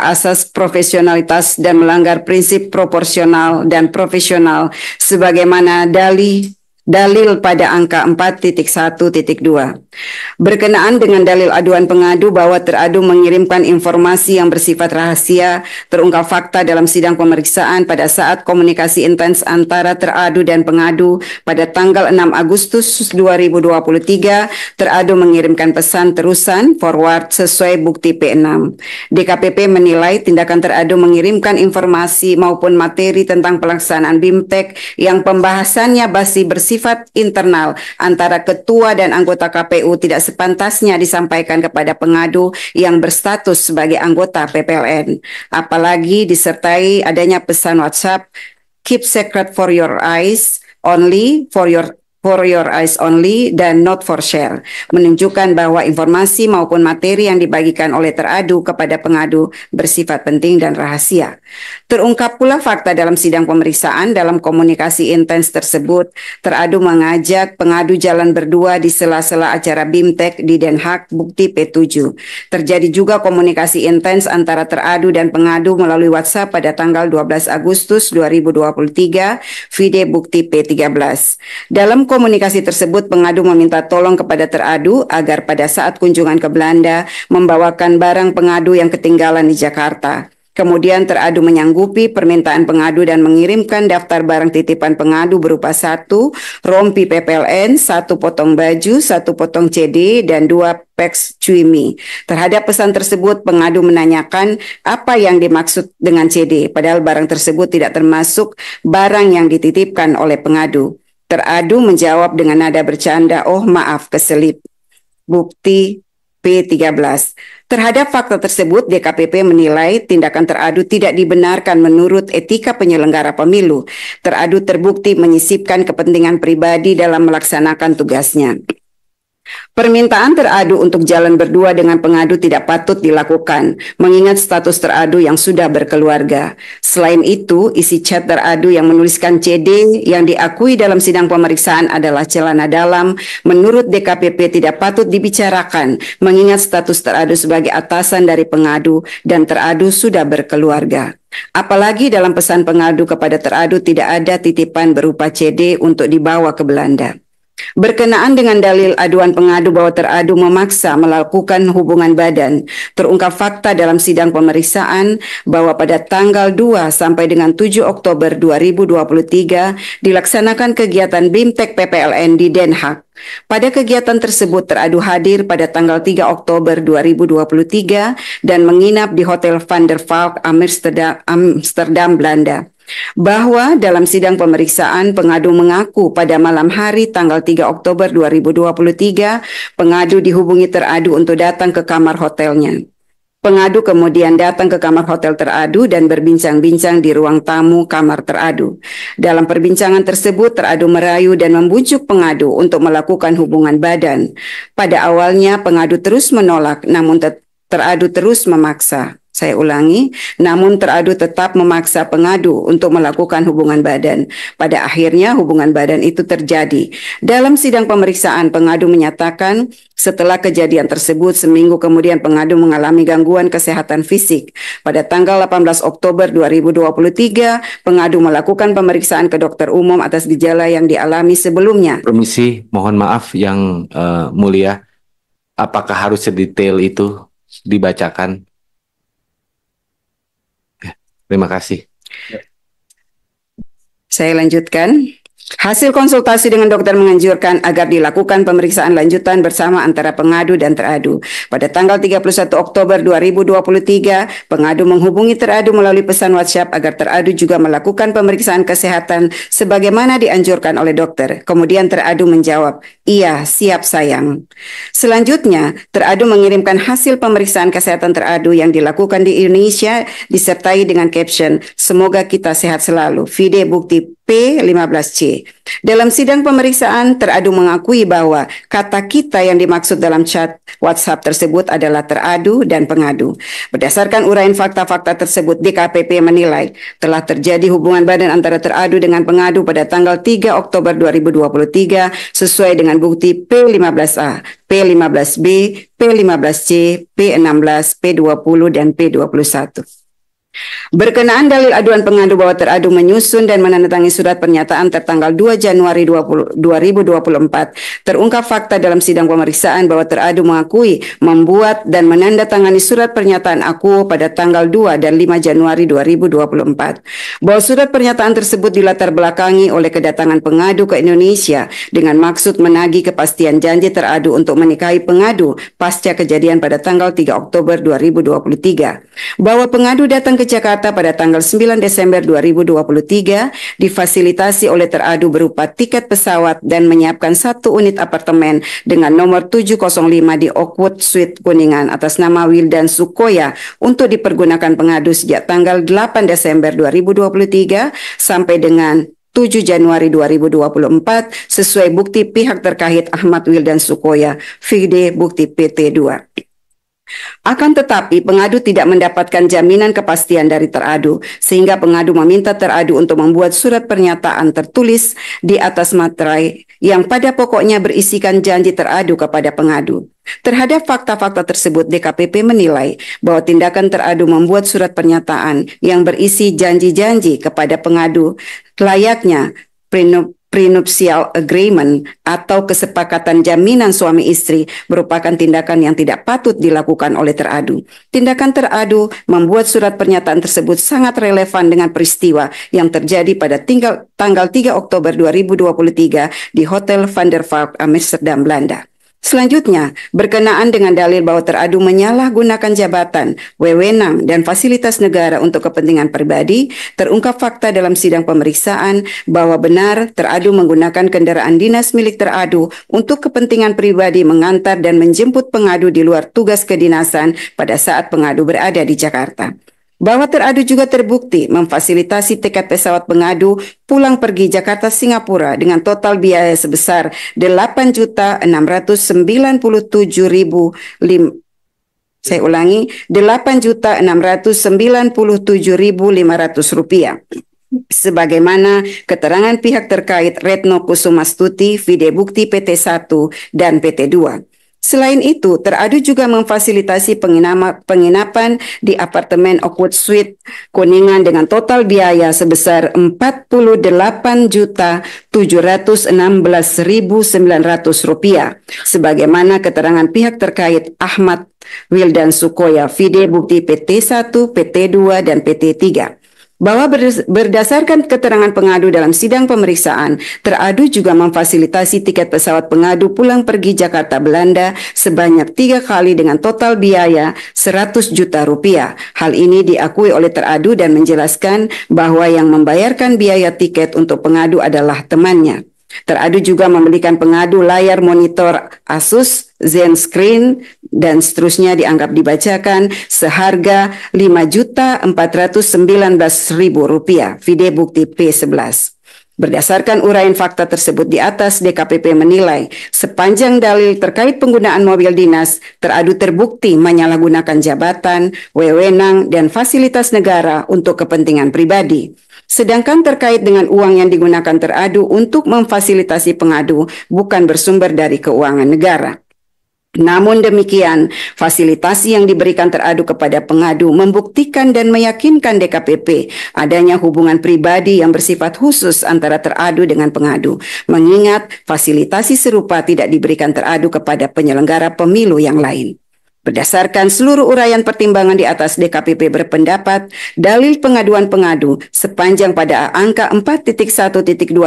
asas profesionalitas dan melanggar prinsip proporsional dan profesional sebagaimana dalih dalil pada angka 4.1.2. Berkenaan dengan dalil aduan pengadu bahwa teradu mengirimkan informasi yang bersifat rahasia, terungkap fakta dalam sidang pemeriksaan pada saat komunikasi intens antara teradu dan pengadu pada tanggal 6 Agustus 2023, teradu mengirimkan pesan terusan forward sesuai bukti P6. DKPP menilai tindakan teradu mengirimkan informasi maupun materi tentang pelaksanaan BIMTEK yang pembahasannya masih bersifat bersifat internal antara ketua dan anggota KPU tidak sepantasnya disampaikan kepada pengadu yang berstatus sebagai anggota PPLN, apalagi disertai adanya pesan WhatsApp keep secret for your eyes only for your for your eyes only dan not for share, menunjukkan bahwa informasi maupun materi yang dibagikan oleh teradu kepada pengadu bersifat penting dan rahasia. Terungkap pula fakta dalam sidang pemeriksaan dalam komunikasi intens tersebut, teradu mengajak pengadu jalan berdua di sela-sela acara BIMTEK di Den Haag bukti P7. Terjadi juga komunikasi intens antara teradu dan pengadu melalui WhatsApp pada tanggal 12 Agustus 2023, video bukti P13. Dalam komunikasi tersebut, pengadu meminta tolong kepada teradu agar pada saat kunjungan ke Belanda membawakan barang pengadu yang ketinggalan di Jakarta. Kemudian teradu menyanggupi permintaan pengadu dan mengirimkan daftar barang titipan pengadu berupa satu rompi PPLN, satu potong baju, satu potong CD, dan dua Pex Cuimi. Terhadap pesan tersebut, pengadu menanyakan apa yang dimaksud dengan CD, padahal barang tersebut tidak termasuk barang yang dititipkan oleh pengadu. Teradu menjawab dengan nada bercanda, oh maaf keselip. Bukti P13. Terhadap fakta tersebut, DKPP menilai tindakan teradu tidak dibenarkan menurut etika penyelenggara pemilu. Teradu terbukti menyisipkan kepentingan pribadi dalam melaksanakan tugasnya. Permintaan teradu untuk jalan berdua dengan pengadu tidak patut dilakukan, mengingat status teradu yang sudah berkeluarga. Selain itu, isi chat teradu yang menuliskan CD yang diakui dalam sidang pemeriksaan adalah celana dalam, menurut DKPP tidak patut dibicarakan, mengingat status teradu sebagai atasan dari pengadu dan teradu sudah berkeluarga. Apalagi dalam pesan pengadu kepada teradu tidak ada titipan berupa CD untuk dibawa ke Belanda. Berkenaan dengan dalil aduan pengadu bahwa teradu memaksa melakukan hubungan badan, terungkap fakta dalam sidang pemeriksaan bahwa pada tanggal 2 sampai dengan 7 Oktober 2023 dilaksanakan kegiatan BIMTEK PPLN di Den Haag. Pada kegiatan tersebut teradu hadir pada tanggal 3 Oktober 2023 dan menginap di Hotel Van der Valk Amsterdam, Amsterdam Belanda bahwa dalam sidang pemeriksaan pengadu mengaku pada malam hari tanggal 3 Oktober 2023 pengadu dihubungi teradu untuk datang ke kamar hotelnya. Pengadu kemudian datang ke kamar hotel teradu dan berbincang-bincang di ruang tamu kamar teradu. Dalam perbincangan tersebut, teradu merayu dan membujuk pengadu untuk melakukan hubungan badan. Pada awalnya, pengadu terus menolak, namun tetap teradu terus memaksa. Saya ulangi, namun teradu tetap memaksa pengadu untuk melakukan hubungan badan. Pada akhirnya hubungan badan itu terjadi. Dalam sidang pemeriksaan, pengadu menyatakan setelah kejadian tersebut seminggu kemudian pengadu mengalami gangguan kesehatan fisik. Pada tanggal 18 Oktober 2023, pengadu melakukan pemeriksaan ke dokter umum atas gejala yang dialami sebelumnya. Permisi, mohon maaf yang uh, mulia. Apakah harus sedetail itu dibacakan. Ya, terima kasih. Ya. Saya lanjutkan. Hasil konsultasi dengan dokter menganjurkan agar dilakukan pemeriksaan lanjutan bersama antara pengadu dan teradu. Pada tanggal 31 Oktober 2023, pengadu menghubungi teradu melalui pesan WhatsApp agar teradu juga melakukan pemeriksaan kesehatan sebagaimana dianjurkan oleh dokter. Kemudian teradu menjawab, "Iya, siap sayang." Selanjutnya, teradu mengirimkan hasil pemeriksaan kesehatan teradu yang dilakukan di Indonesia disertai dengan caption, "Semoga kita sehat selalu." Video bukti P15C. Dalam sidang pemeriksaan, teradu mengakui bahwa kata kita yang dimaksud dalam chat WhatsApp tersebut adalah teradu dan pengadu. Berdasarkan uraian fakta-fakta tersebut, DKPP menilai telah terjadi hubungan badan antara teradu dengan pengadu pada tanggal 3 Oktober 2023 sesuai dengan bukti P15A, P15B, P15C, P16, P20, dan P21. Berkenaan dalil aduan pengadu bahwa teradu menyusun dan menandatangani surat pernyataan tertanggal 2 Januari 20, 2024, terungkap fakta dalam sidang pemeriksaan bahwa teradu mengakui membuat dan menandatangani surat pernyataan aku pada tanggal 2 dan 5 Januari 2024. Bahwa surat pernyataan tersebut dilatar belakangi oleh kedatangan pengadu ke Indonesia dengan maksud menagih kepastian janji teradu untuk menikahi pengadu pasca kejadian pada tanggal 3 Oktober 2023. Bahwa pengadu datang ke Jakarta pada tanggal 9 Desember 2023 difasilitasi oleh teradu berupa tiket pesawat dan menyiapkan satu unit apartemen dengan nomor 705 di Oakwood Suite Kuningan atas nama Wildan Sukoya untuk dipergunakan pengadu sejak tanggal 8 Desember 2023 sampai dengan 7 Januari 2024 sesuai bukti pihak terkait Ahmad Wildan Sukoya, Fide Bukti PT 2. Akan tetapi, pengadu tidak mendapatkan jaminan kepastian dari teradu, sehingga pengadu meminta teradu untuk membuat surat pernyataan tertulis di atas materai yang pada pokoknya berisikan janji teradu kepada pengadu. Terhadap fakta-fakta tersebut, DKPP menilai bahwa tindakan teradu membuat surat pernyataan yang berisi janji-janji kepada pengadu layaknya prenuptial agreement atau kesepakatan jaminan suami istri merupakan tindakan yang tidak patut dilakukan oleh teradu. Tindakan teradu membuat surat pernyataan tersebut sangat relevan dengan peristiwa yang terjadi pada tinggal, tanggal 3 Oktober 2023 di Hotel Van der Valk, Amsterdam, Belanda. Selanjutnya, berkenaan dengan dalil bahwa teradu menyalahgunakan jabatan, wewenang, dan fasilitas negara untuk kepentingan pribadi, terungkap fakta dalam sidang pemeriksaan bahwa benar teradu menggunakan kendaraan dinas milik teradu untuk kepentingan pribadi mengantar dan menjemput pengadu di luar tugas kedinasan pada saat pengadu berada di Jakarta bahwa teradu juga terbukti memfasilitasi tiket pesawat pengadu pulang pergi Jakarta Singapura dengan total biaya sebesar 8.697.000 saya ulangi 8.697.500 rupiah sebagaimana keterangan pihak terkait Retno Kusumastuti, Fide Bukti PT1 dan PT2. Selain itu, teradu juga memfasilitasi penginapan di apartemen Oakwood Suite Kuningan dengan total biaya sebesar 48.716.900 rupiah, sebagaimana keterangan pihak terkait Ahmad Wildan Sukoya, Fide Bukti PT1, PT2, dan PT3 bahwa berdasarkan keterangan pengadu dalam sidang pemeriksaan, teradu juga memfasilitasi tiket pesawat pengadu pulang pergi Jakarta Belanda sebanyak tiga kali dengan total biaya 100 juta rupiah. Hal ini diakui oleh teradu dan menjelaskan bahwa yang membayarkan biaya tiket untuk pengadu adalah temannya. Teradu juga membelikan pengadu layar monitor Asus, Zen Screen, dan seterusnya dianggap dibacakan seharga Rp5.419.000 video bukti P11. Berdasarkan uraian fakta tersebut di atas, DKPP menilai sepanjang dalil terkait penggunaan mobil dinas teradu terbukti menyalahgunakan jabatan, wewenang, dan fasilitas negara untuk kepentingan pribadi. Sedangkan terkait dengan uang yang digunakan teradu untuk memfasilitasi pengadu bukan bersumber dari keuangan negara. Namun demikian, fasilitasi yang diberikan teradu kepada pengadu membuktikan dan meyakinkan DKPP adanya hubungan pribadi yang bersifat khusus antara teradu dengan pengadu, mengingat fasilitasi serupa tidak diberikan teradu kepada penyelenggara pemilu yang lain. Berdasarkan seluruh uraian pertimbangan di atas DKPP berpendapat, dalil pengaduan pengadu sepanjang pada angka 4.1.2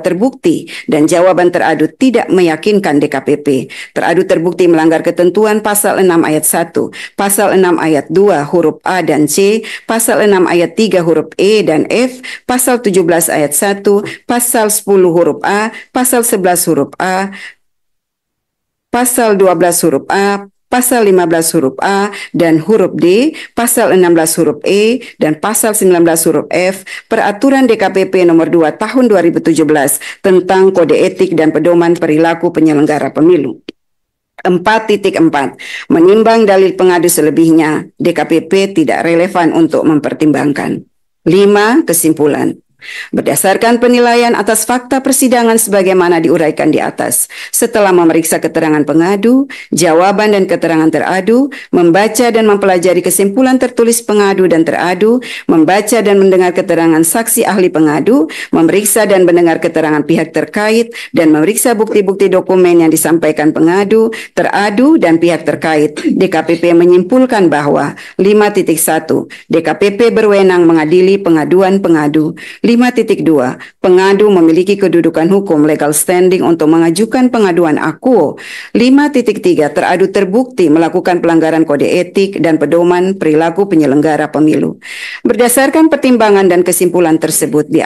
terbukti dan jawaban teradu tidak meyakinkan DKPP. Teradu terbukti melanggar ketentuan pasal 6 ayat 1, pasal 6 ayat 2 huruf A dan C, pasal 6 ayat 3 huruf E dan F, pasal 17 ayat 1, pasal 10 huruf A, pasal 11 huruf A, pasal 12 huruf A, pasal 15 huruf A dan huruf D, pasal 16 huruf E dan pasal 19 huruf F, peraturan DKPP nomor 2 tahun 2017 tentang kode etik dan pedoman perilaku penyelenggara pemilu. 4.4 Menimbang dalil pengadu selebihnya, DKPP tidak relevan untuk mempertimbangkan. 5. Kesimpulan Berdasarkan penilaian atas fakta persidangan sebagaimana diuraikan di atas, setelah memeriksa keterangan pengadu, jawaban dan keterangan teradu, membaca dan mempelajari kesimpulan tertulis pengadu dan teradu, membaca dan mendengar keterangan saksi ahli pengadu, memeriksa dan mendengar keterangan pihak terkait, dan memeriksa bukti-bukti dokumen yang disampaikan pengadu, teradu, dan pihak terkait, DKPP menyimpulkan bahwa 5.1 DKPP berwenang mengadili pengaduan pengadu. 5.2 Pengadu memiliki kedudukan hukum legal standing untuk mengajukan pengaduan titik 5.3 Teradu terbukti melakukan pelanggaran kode etik dan pedoman perilaku penyelenggara pemilu. Berdasarkan pertimbangan dan kesimpulan tersebut di